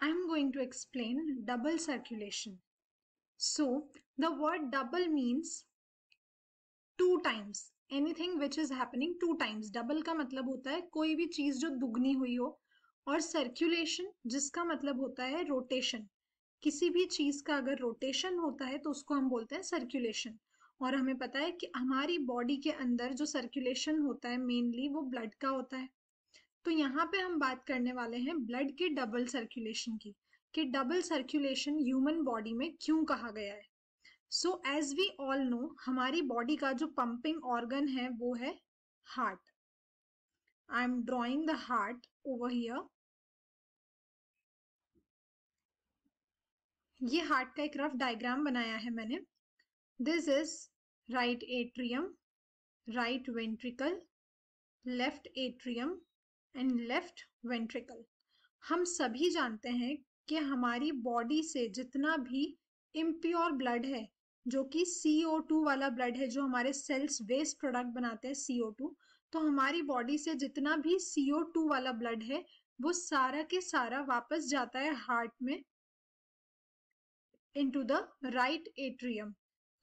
I am going to explain double circulation. So the word double means two times anything which is happening two times double का मतलब होता है कोई भी चीज जो दुगनी हुई हो और सर्कुलेशन जिसका मतलब होता है रोटेशन किसी भी चीज का अगर रोटेशन होता है तो उसको हम बोलते हैं सर्कुलेशन और हमें पता है कि हमारी बॉडी के अंदर जो सर्कुलेशन होता है मेनली वो ब्लड का होता है तो यहाँ पे हम बात करने वाले हैं ब्लड के डबल सर्कुलेशन की कि डबल सर्कुलेशन ह्यूमन बॉडी में क्यों कहा गया है so as we all know हमारी बॉडी का जो पंपिंग ऑर्गन है वो है heart I am drawing the heart over here ये हार्ट का एक रफ डायग्राम बनाया है मैंने this is right atrium right ventricle left atrium and left ventricle हम सभी जानते हैं कि हमारी बॉडी से जितना भी इम्प्योर ब्लड है जो कि CO2 वाला ब्लड है जो हमारे सेल्स वेस्ट प्रोडक्ट बनाते हैं CO2 तो हमारी बॉडी से जितना भी CO2 वाला ब्लड है वो सारा के सारा वापस जाता है हार्ट में इनटू द राइट एट्रियम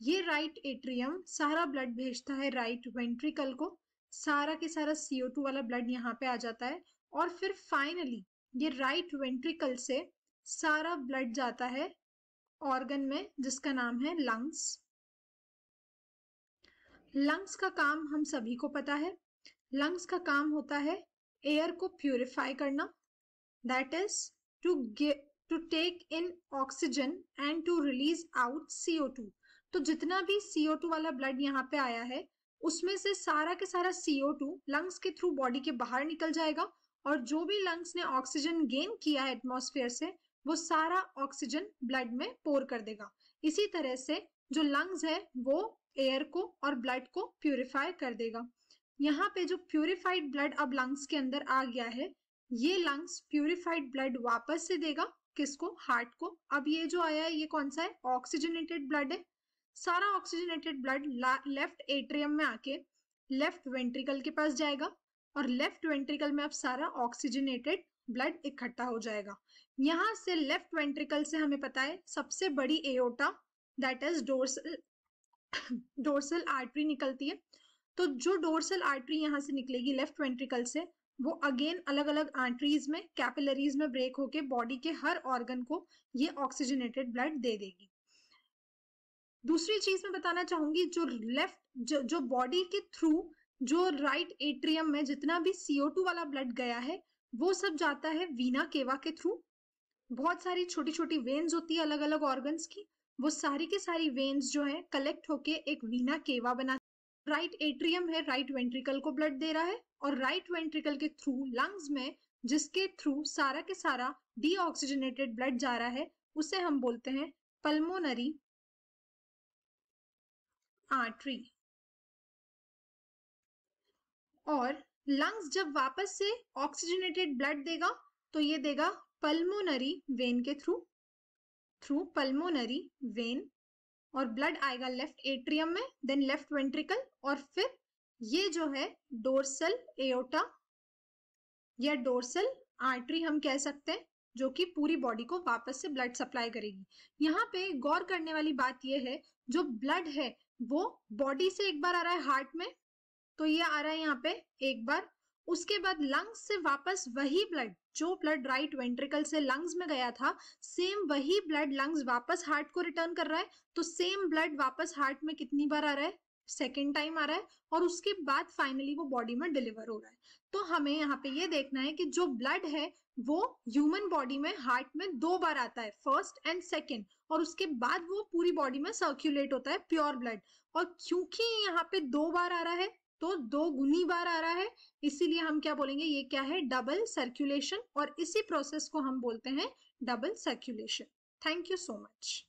ये राइट एट्रियम सारा ब्लड भेजता है राइट right वेंट्रिकल को सारा के सारा सीओ टू वाला ब्लड यहाँ पे आ जाता है और फिर फाइनली ये राइट वेंट्रिकल से सारा ब्लड जाता है ऑर्गन में जिसका नाम है लंग्स लंग्स का काम हम सभी को पता है लंग्स का काम होता है एयर को प्यूरिफाई करना that is to to take in oxygen and to release out CO two तो जितना भी सीओ टू वाला ब्लड यहाँ पे आया है उसमें से सारा के सारा सीओ टू लंग्स के थ्रू बॉडी के बाहर निकल जाएगा और जो भी लंग्स ने ऑक्सीजन गेन किया है एटमोस्फेयर से वो सारा ऑक्सीजन ब्लड में पोर कर देगा इसी तरह से जो लंग्स है वो एयर को और ब्लड को प्यूरिफाई कर देगा यहाँ पे जो प्यूरिफाइड ब्लड अब लंग्स के अंदर आ गया है ये लंग्स प्यूरिफाइड ब्लड वापस से देगा किसको हार्ट को अब ये जो आया है ये कौन सा है ऑक्सीजनेटेड ब्लड है सारा ऑक्सीजनेटेड ब्लड लेफ्ट एट्रियम में आके लेफ्ट वेंट्रिकल के पास जाएगा और लेफ्ट वेंट्रिकल में अब सारा ऑक्सीजनेटेड ब्लड इकट्ठा हो जाएगा यहां से लेफ्ट वेंट्रिकल से हमें पता है सबसे बड़ी aorta that is dorsal dorsal artery निकलती है तो जो डोर्सल आर्टरी यहाँ से निकलेगी लेफ्ट वेंट्रिकल से वो अगेन अलग अलग आर्टरीज में कैपिलरीज में ब्रेक होके बॉडी के हर ऑर्गन को ये ऑक्सीजनेटेड ब्लड दे देगी दूसरी चीज मैं बताना चाहूंगी जो लेफ्ट जो जो बॉडी के थ्रू जो राइट right एट्रियम में जितना भी सीओ टू वाला ब्लड गया है वो सब जाता है वीना केवा के थ्रू बहुत सारी छोटी छोटी वेन्स होती है अलग अलग ऑर्गन्स की वो सारी के सारी वेन्स जो है कलेक्ट होके एक वीना केवा बना राइट एट्रियम है राइट वेंट्रिकल को ब्लड दे रहा है और राइट वेंट्रिकल के थ्रू लंग्स में जिसके थ्रू सारा के सारा डीऑक्सीजनेटेड ब्लड जा रहा है उसे हम बोलते हैं पल्मोनरी आर्टरी और लंग्स जब वापस से ऑक्सीजनेटेड ब्लड देगा तो ये देगा पल्मोनरी वेन के थ्रू थ्रू पल्मोनरी वेन और ब्लड आएगा लेफ्ट एट्रियम में देन लेफ्ट वेंट्रिकल और फिर ये जो है डोरसल एओटा या डोरसल आर्टरी हम कह सकते हैं जो कि पूरी बॉडी को वापस से ब्लड सप्लाई करेगी यहाँ पे गौर करने वाली बात यह है जो ब्लड है वो बॉडी से एक बार आ रहा है हार्ट में तो ये आ रहा है यहाँ पे एक बार उसके बाद लंग्स से वापस वही ब्लड जो ब्लड राइट वेंट्रिकल से लंग्स में गया था सेम वही ब्लड लंग्स वापस हार्ट को रिटर्न कर रहा है तो सेम ब्लड वापस हार्ट में कितनी बार आ रहा है सेकेंड टाइम आ रहा है और उसके बाद फाइनली वो बॉडी में डिलीवर हो रहा है तो हमें यहाँ पे ये देखना है कि जो ब्लड है वो ह्यूमन बॉडी में हार्ट में दो बार आता है फर्स्ट एंड सेकेंड और उसके बाद वो पूरी बॉडी में सर्क्यूलेट होता है प्योर ब्लड और क्योंकि यहाँ पे दो बार आ रहा है तो दो गुनी बार आ रहा है इसीलिए हम क्या बोलेंगे ये क्या है डबल सर्क्यूलेशन और इसी प्रोसेस को हम बोलते हैं double circulation thank you so much